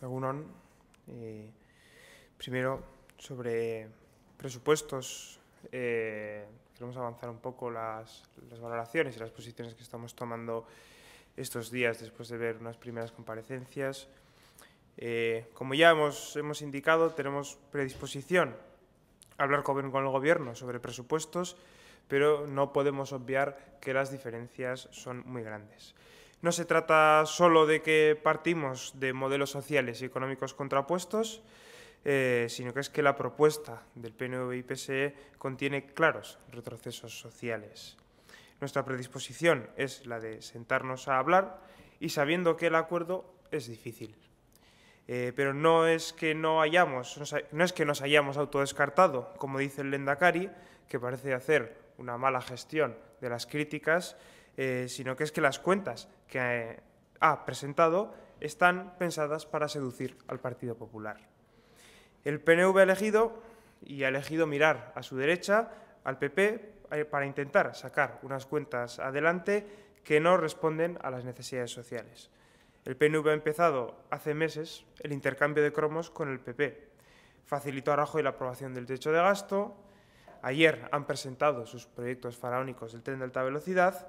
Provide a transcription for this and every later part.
Según eh, primero, sobre presupuestos, eh, queremos avanzar un poco las, valoraciones y las posiciones que estamos tomando estos días después de ver unas primeras comparecencias. Eh, como ya hemos, indicado, tenemos predisposición a hablar con el Gobierno sobre presupuestos, pero no podemos obviar que las diferencias son muy grandes. No se trata solo de que partimos de modelos sociales y económicos contrapuestos, eh, sino que es que la propuesta del PNV y PSE contiene claros retrocesos sociales. Nuestra predisposición es la de sentarnos a hablar y sabiendo que el acuerdo es difícil. Eh, pero no es que no hayamos, no es que nos hayamos autodescartado, como dice el Lendakari, que parece hacer una mala gestión de las críticas eh, sino que es que las cuentas que eh, ha presentado están pensadas para seducir al Partido Popular. El PNV ha elegido y ha elegido mirar a su derecha al PP eh, para intentar sacar unas cuentas adelante que no responden a las necesidades sociales. El PNV ha empezado hace meses el intercambio de cromos con el PP. Facilitó a Rajoy la aprobación del techo de gasto. Ayer han presentado sus proyectos faraónicos del tren de alta velocidad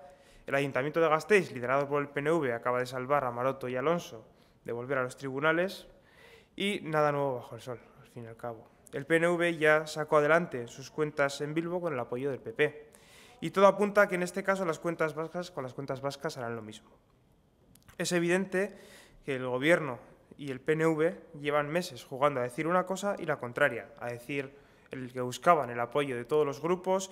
el Ayuntamiento de Gasteiz, liderado por el PNV, acaba de salvar a Maroto y Alonso de volver a los tribunales y nada nuevo bajo el sol, al fin y al cabo. El PNV ya sacó adelante sus cuentas en Bilbo con el apoyo del PP. Y todo apunta a que en este caso las cuentas vascas con las cuentas vascas harán lo mismo. Es evidente que el Gobierno y el PNV llevan meses jugando a decir una cosa y la contraria, a decir el que buscaban el apoyo de todos los grupos,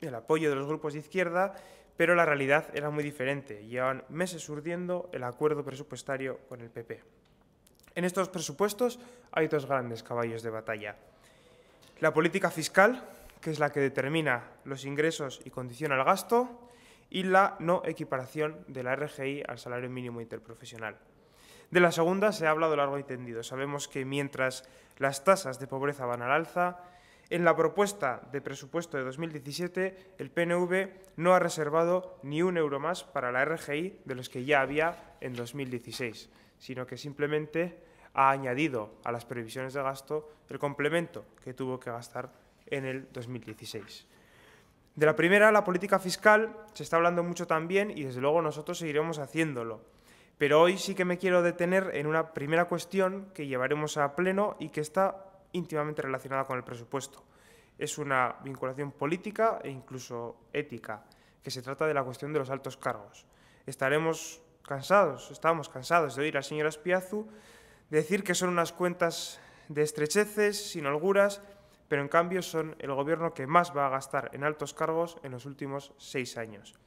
el apoyo de los grupos de izquierda pero la realidad era muy diferente. Llevan meses urdiendo el acuerdo presupuestario con el PP. En estos presupuestos hay dos grandes caballos de batalla. La política fiscal, que es la que determina los ingresos y condiciona el gasto, y la no equiparación de la RGI al salario mínimo interprofesional. De la segunda se ha hablado largo y tendido. Sabemos que mientras las tasas de pobreza van al alza, en la propuesta de presupuesto de 2017, el PNV no ha reservado ni un euro más para la RGI de los que ya había en 2016, sino que simplemente ha añadido a las previsiones de gasto el complemento que tuvo que gastar en el 2016. De la primera, la política fiscal, se está hablando mucho también y desde luego nosotros seguiremos haciéndolo. Pero hoy sí que me quiero detener en una primera cuestión que llevaremos a pleno y que está íntimamente relacionada con el presupuesto. Es una vinculación política e incluso ética, que se trata de la cuestión de los altos cargos. Estaremos cansados, estábamos cansados de oír a la señora Spiazu decir que son unas cuentas de estrecheces, sin holguras, pero en cambio son el gobierno que más va a gastar en altos cargos en los últimos seis años.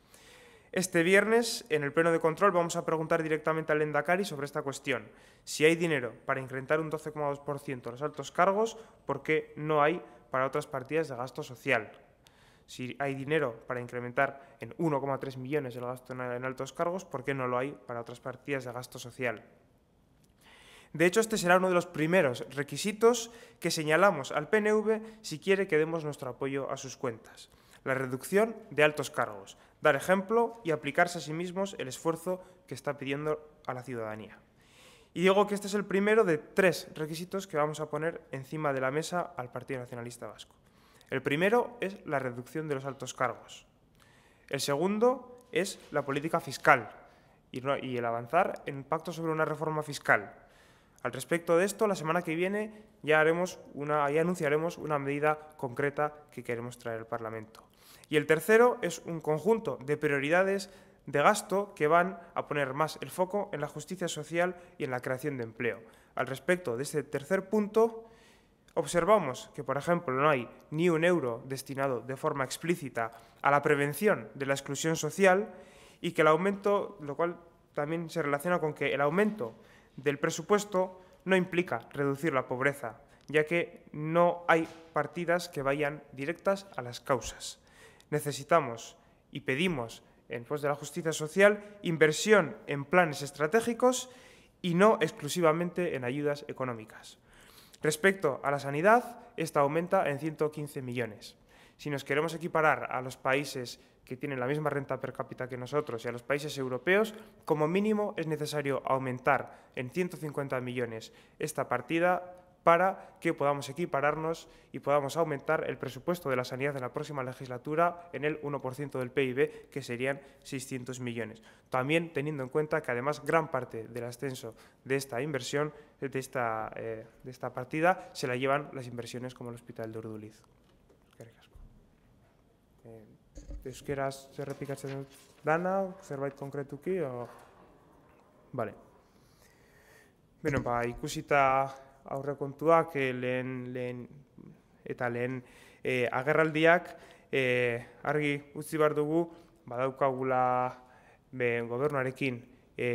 Este viernes, en el pleno de control, vamos a preguntar directamente al Endacari sobre esta cuestión. Si hay dinero para incrementar un 12,2% los altos cargos, ¿por qué no hay para otras partidas de gasto social? Si hay dinero para incrementar en 1,3 millones el gasto en altos cargos, ¿por qué no lo hay para otras partidas de gasto social? De hecho, este será uno de los primeros requisitos que señalamos al PNV si quiere que demos nuestro apoyo a sus cuentas la reducción de altos cargos, dar ejemplo y aplicarse a sí mismos el esfuerzo que está pidiendo a la ciudadanía. Y digo que este es el primero de tres requisitos que vamos a poner encima de la mesa al Partido Nacionalista Vasco. El primero es la reducción de los altos cargos. El segundo es la política fiscal y el avanzar en pactos pacto sobre una reforma fiscal. Al respecto de esto, la semana que viene ya, haremos una, ya anunciaremos una medida concreta que queremos traer al Parlamento. Y el tercero es un conjunto de prioridades de gasto que van a poner más el foco en la justicia social y en la creación de empleo. Al respecto de este tercer punto, observamos que, por ejemplo, no hay ni un euro destinado de forma explícita a la prevención de la exclusión social y que el aumento, lo cual también se relaciona con que el aumento del presupuesto no implica reducir la pobreza, ya que no hay partidas que vayan directas a las causas. Necesitamos y pedimos en pos de la justicia social inversión en planes estratégicos y no exclusivamente en ayudas económicas. Respecto a la sanidad, esta aumenta en 115 millones. Si nos queremos equiparar a los países que tienen la misma renta per cápita que nosotros y a los países europeos, como mínimo es necesario aumentar en 150 millones esta partida para que podamos equipararnos y podamos aumentar el presupuesto de la sanidad en la próxima legislatura en el 1% del PIB, que serían 600 millones. También teniendo en cuenta que además gran parte del ascenso de esta inversión, de esta, eh, de esta partida, se la llevan las inversiones como el Hospital de Urduliz. Eh, dana, Vale. aurrekontuak e, lehen, lehen eta lehen eh, agerraldiak eh, argi utzi behar dugu badaukagula be, gobernuarekin e,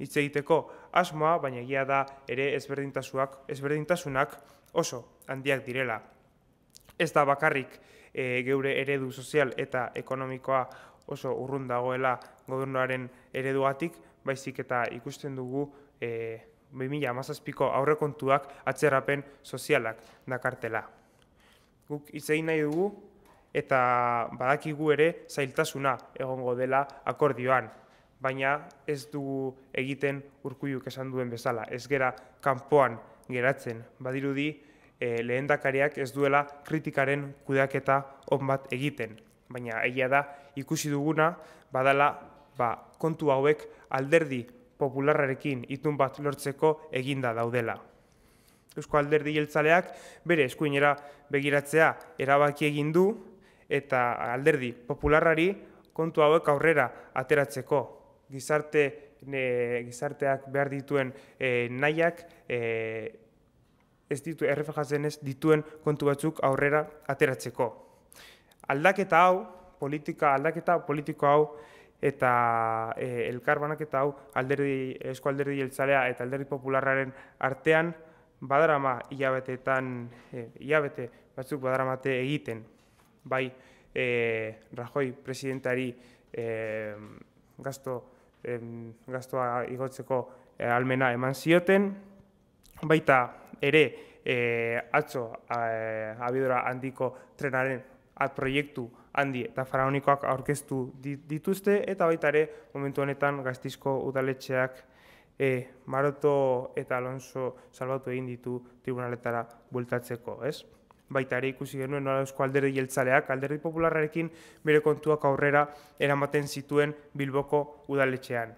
hitz egiteko asmoa, baina egia da ere ezberdintasunak, ezberdintasunak oso handiak direla. Ez da bakarrik geure eredu sozial eta ekonomikoa oso urrun dagoela gobernuaren ereduatik, baizik eta ikusten dugu 2000 amazazpiko aurrekontuak atzerapen sozialak dakartela. Guk itzein nahi dugu eta badakigu ere zailtasuna egongo dela akordioan, baina ez dugu egiten urkuiuk esan duen bezala, ez gera kanpoan geratzen, badirudi eh, lehen dakariak ez duela kritikaren kudeaketa onbat egiten, baina egia da ikusi duguna badala ba, kontu hauek alderdi popularrarekin itun bat lortzeko eginda daudela. Eusko alderdi jeltzaleak bere eskuinera begiratzea erabaki egin du eta alderdi popularari kontu hauek aurrera ateratzeko. Gizarte, gizarteak behar dituen e, nahiak e, ez ditu errefajatzen ez dituen kontu batzuk aurrera ateratzeko. Aldaketa hau, politika aldaketa politiko hau eta e, eh, elkarbanak eta hau alderdi, esko alderdi jeltzalea eta alderdi popularraren artean badarama hilabeteetan, e, hilabete batzuk badaramate egiten, bai e, eh, Rajoi presidentari e, gazto, e, gaztoa igotzeko e, almena eman zioten, baita ere e, atzo e, abidora handiko trenaren atproiektu handi eta faraonikoak aurkeztu dituzte eta baita ere momentu honetan gaztizko udaletxeak eh, Maroto eta Alonso salbatu egin ditu tribunaletara bultatzeko, ez? Baita ere ikusi genuen nola eusko alderdi jeltzaleak, alderdi popularrarekin bere kontuak aurrera eramaten zituen bilboko udaletxean.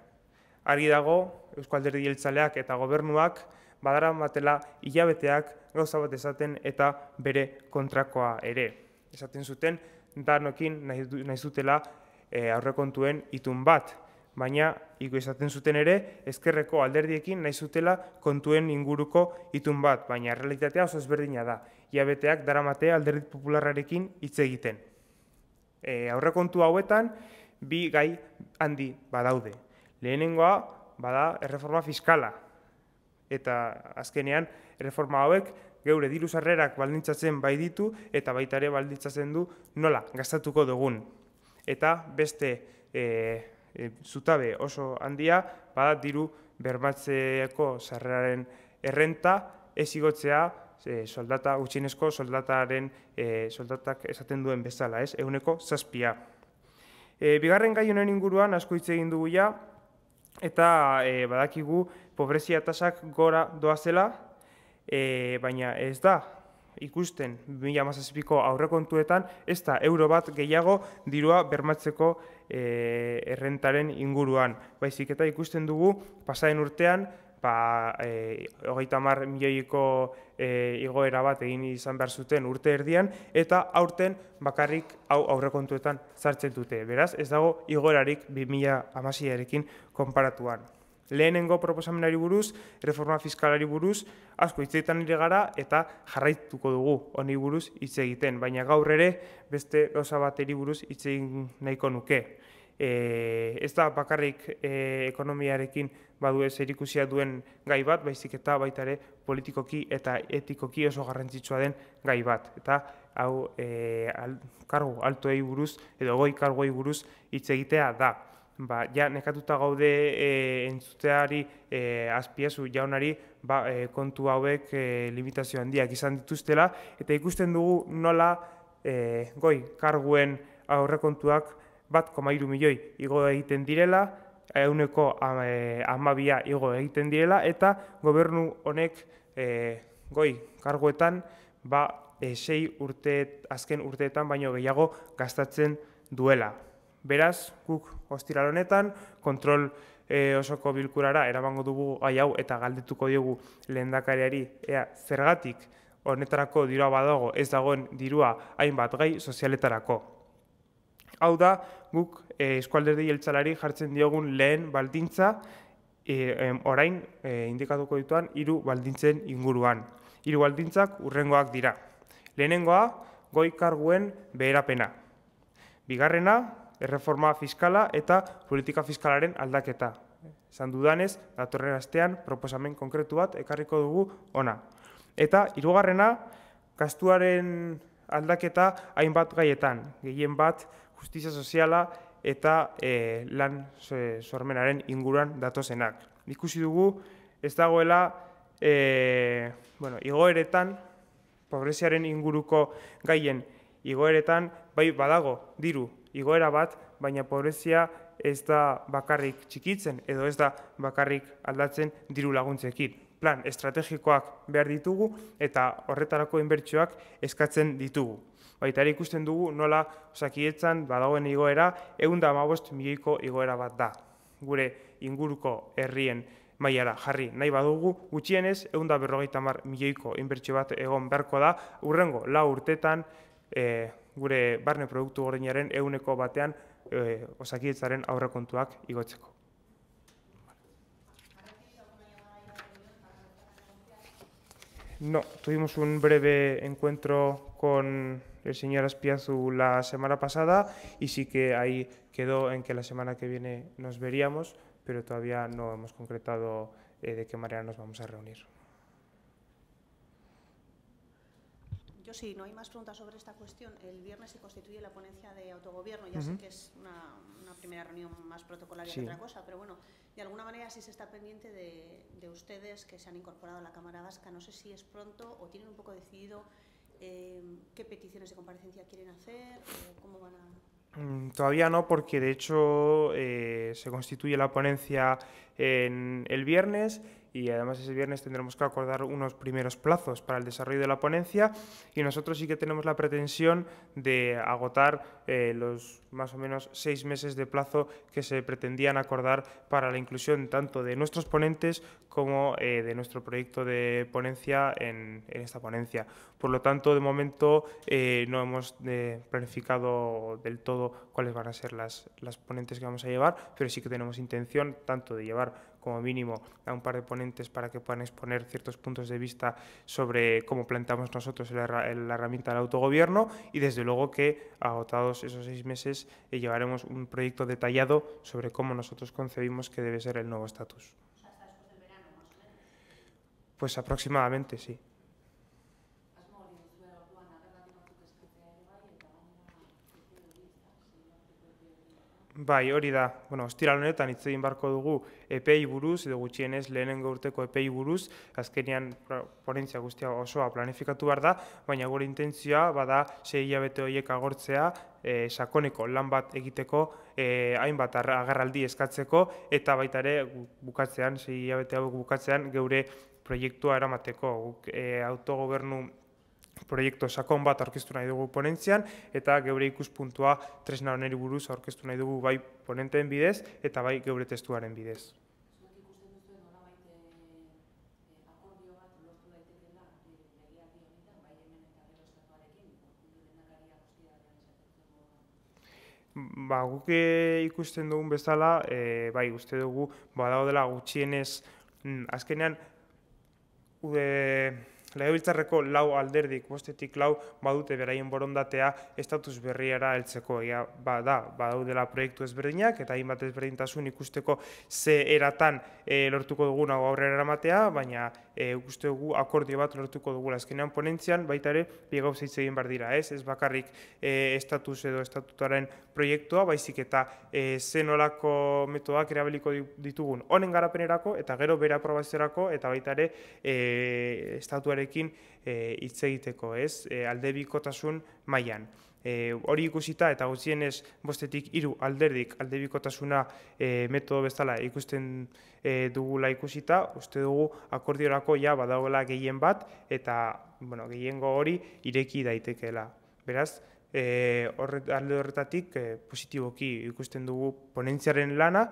Argi dago eusko alderdi jeltzaleak eta gobernuak badara matela hilabeteak gauza bat esaten eta bere kontrakoa ere. Esaten zuten, danokin nahi zutela eh, aurrekontuen itun bat. Baina, iku izaten zuten ere, ezkerreko alderdiekin nahi zutela kontuen inguruko itun bat, baina realitatea oso ezberdina da. Iabeteak daramate alderdi popularrarekin hitz egiten. Eh, aurrekontu hauetan, bi gai handi badaude. Lehenengoa, bada erreforma fiskala. Eta azkenean, erreforma hauek geure diru sarrerak baldintzatzen bai ditu eta baita ere baldintzatzen du nola gastatuko dugun. Eta beste e, e, zutabe oso handia bada diru bermatzeko sarreraren errenta ez igotzea eh, soldata gutxienezko soldataren e, soldatak esaten duen bezala, ez? Euneko zazpia. E, bigarren gai honen inguruan asko hitz egin dugu ja eta e, badakigu pobrezia tasak gora doa zela e, baina ez da ikusten 2017ko aurrekontuetan ez da euro bat gehiago dirua bermatzeko e, errentaren inguruan. Baizik eta ikusten dugu pasaren urtean ba e, hogeita mar milioiko e, igoera bat egin izan behar zuten urte erdian eta aurten bakarrik hau aurrekontuetan zartzen dute. Beraz, ez dago igoerarik 2000 amasiarekin konparatuan lehenengo proposamenari buruz, reforma fiskalari buruz, asko hitz egiten nire gara eta jarraituko dugu honi buruz hitz egiten, baina gaur ere beste gauza bat buruz hitz egin nahiko nuke. E, ez da bakarrik e, ekonomiarekin badu ez erikusia duen gai bat, baizik eta baita ere politikoki eta etikoki oso garrantzitsua den gai bat. Eta hau e, al, kargo altoei buruz edo goi kargoi buruz hitz egitea da ba, ja nekatuta gaude e, entzuteari e, azpiazu jaunari ba, e, kontu hauek e, limitazio handiak izan dituztela eta ikusten dugu nola e, goi karguen aurrekontuak bat milioi igo egiten direla, euneko amabia igo egiten direla, eta gobernu honek e, goi karguetan, ba, e, sei urte, azken urteetan baino gehiago gastatzen duela. Beraz, guk hostilal honetan, kontrol eh, osoko bilkurara erabango dugu gai hau eta galdetuko diogu lehen ea zergatik honetarako dirua badago ez dagoen dirua hainbat gai sozialetarako. Hau da, guk eh, eskualderde jeltzalari jartzen diogun lehen baldintza eh, orain indikatuko dituan hiru baldintzen inguruan. Hiru baldintzak urrengoak dira. Lehenengoa, goi karguen beherapena. Bigarrena, erreforma fiskala eta politika fiskalaren aldaketa. Zan dudanez, datorren astean proposamen konkretu bat ekarriko dugu ona. Eta hirugarrena kastuaren aldaketa hainbat gaietan, gehien bat justizia soziala eta e, lan sormenaren inguruan datozenak. Ikusi dugu ez dagoela e, bueno, igoeretan, pobreziaren inguruko gaien igoeretan, bai badago, diru, igoera bat, baina pobrezia ez da bakarrik txikitzen edo ez da bakarrik aldatzen diru laguntzekin. Plan estrategikoak behar ditugu eta horretarako inbertsioak eskatzen ditugu. Baita ikusten dugu nola osakietzan badagoen igoera, egun da amabost milioiko igoera bat da. Gure inguruko herrien maiara jarri nahi badugu, gutxienez egun da berrogeita mar milioiko inbertsio bat egon beharko da, urrengo la urtetan eh, gure barne produktu gordinaren batean e, eh, y igotzeko. No, tuvimos un breve encuentro con el señor Aspiazu la semana pasada y sí que ahí quedó en que la semana que viene nos veríamos, pero todavía no hemos concretado eh, de qué manera nos vamos a reunir. sí no hay más preguntas sobre esta cuestión, el viernes se constituye la ponencia de autogobierno. Ya sé que es una, primera reunión más protocolaria que otra cosa, pero bueno, de alguna manera sí se está pendiente de, ustedes que se han incorporado a la Cámara Vasca. No sé si es pronto o tienen un poco decidido em, qué peticiones de comparecencia quieren hacer cómo van a. Mm, todavía no, porque de hecho eh, se constituye la ponencia en el viernes y además ese viernes tendremos que acordar unos primeros plazos para el desarrollo de la ponencia y nosotros sí que tenemos la pretensión de agotar eh, los más o menos seis meses de plazo que se pretendían acordar para la inclusión tanto de nuestros ponentes como eh, de nuestro proyecto de ponencia en, esta ponencia. Por lo tanto, de momento eh, no hemos planificado del todo cuáles van a ser las, las ponentes que vamos a llevar, pero sí que tenemos intención tanto de llevar como mínimo a un par de ponentes para que puedan exponer ciertos puntos de vista sobre cómo planteamos nosotros la, herramienta del autogobierno y desde luego que agotados esos seis meses eh, llevaremos un proyecto detallado sobre cómo nosotros concebimos que debe ser el nuevo estatus. Pues aproximadamente, sí. Bai, hori da. Bueno, ostiral honetan hitz egin barko dugu EPI buruz edo gutxienez lehenengo urteko EPI buruz. Azkenean ponentzia guztia osoa planifikatu behar da, baina gure intentzioa bada sei hoiek horiek agortzea e, sakoneko lan bat egiteko, e, hainbat agerraldi eskatzeko eta baita ere bukatzean sei hau bukatzean geure proiektua eramateko guk e, autogobernu proiektu sakon bat aurkeztu nahi dugu ponentzian eta geure ikuspuntua tresna honeri buruz aurkeztu nahi dugu bai ponenteen bidez eta bai geure testuaren bidez. Ba, guk eh, ikusten dugun bezala, eh, bai, uste dugu, badao dela gutxienez, mm, azkenean, ude, Legebiltzarreko lau alderdik, bostetik lau badute beraien borondatea estatus berriara heltzeko ja, ba, da, badaudela proiektu ezberdinak eta hainbat ezberdintasun ikusteko ze eratan eh, lortuko dugun hau aurrera eramatea, baina guzti e, dugu akordio bat lortuko dugu azkenean ponentzian, baita ere, biegau zeitz egin bar dira, ez, ez bakarrik e, estatus edo estatutaren proiektua, baizik eta e, zen olako metodak erabiliko ditugun honen garapenerako, eta gero bera aprobazerako, eta baita ere, e, estatuarekin e, hitz egiteko, ez, e, aldebikotasun mailan e, hori ikusita eta gutxienez bostetik hiru alderdik aldebikotasuna e, eh, metodo bezala ikusten e, eh, dugu la ikusita, uste dugu akordiorako ja badagoela gehien bat eta bueno, gehiengo hori ireki daitekeela. Beraz, e, horret, alde horretatik positiboki ikusten dugu ponentziaren lana,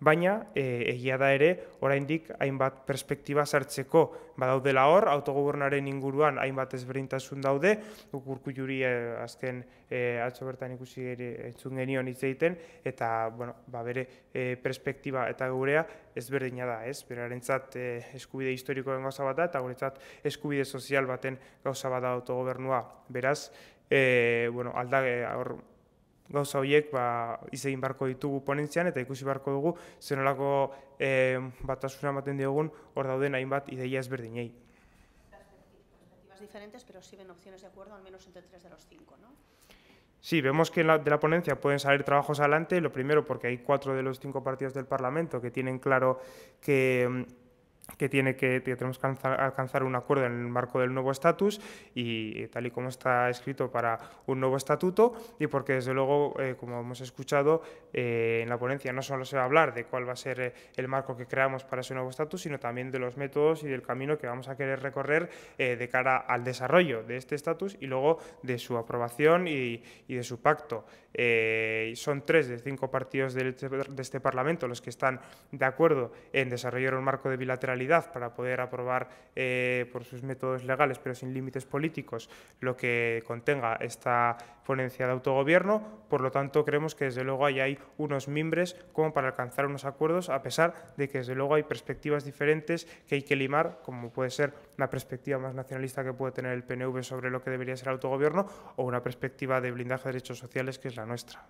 baina e, egia da ere oraindik hainbat perspektiba sartzeko badaudela hor autogobernaren inguruan hainbat ezberdintasun daude ukurkujuri e, eh, azken e, atzo bertan ikusi ere entzun genion hitz egiten eta bueno ba bere e, perspektiba eta gurea ezberdina da ez berarentzat e, eskubide historikoen gauza bat da eta guretzat eskubide sozial baten gauza bat da autogobernua beraz e, bueno alda hor y ponencia gauza horiek ba, izegin beharko ditugu ponentzian eta ikusi beharko dugu zenolako e, batasuna ematen diogun hor dauden hainbat ideia ezberdinei. diferentes, pero sí ven opciones de acuerdo, al menos entre tres de los cinco, ¿no? Sí, vemos que de la ponencia pueden salir trabajos adelante. Lo primero, porque hay cuatro de los cinco partidos del Parlamento que tienen claro que mm, que tiene que, tenemos que alcanzar un acuerdo en el marco del nuevo estatus y tal y como está escrito para un nuevo estatuto y porque desde luego eh, como hemos escuchado eh, en la ponencia no solo se va a hablar de cuál va a ser eh, el marco que creamos para ese nuevo estatus sino también de los métodos y del camino que vamos a querer recorrer de cara al desarrollo de este estatus y luego de su aprobación y, de su pacto son tres de cinco partidos de, de este Parlamento los que están de acuerdo en desarrollar un marco de bilateral para poder aprobar eh, por sus métodos legales, pero sin límites políticos, lo que contenga esta ponencia de autogobierno. Por lo tanto, creemos que desde luego ahí hay unos mimbres como para alcanzar unos acuerdos, a pesar de que desde luego hay perspectivas diferentes que hay que limar, como puede ser una perspectiva más nacionalista que puede tener el PNV sobre lo que debería ser autogobierno o una perspectiva de blindaje de derechos sociales que es la nuestra.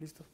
Listo.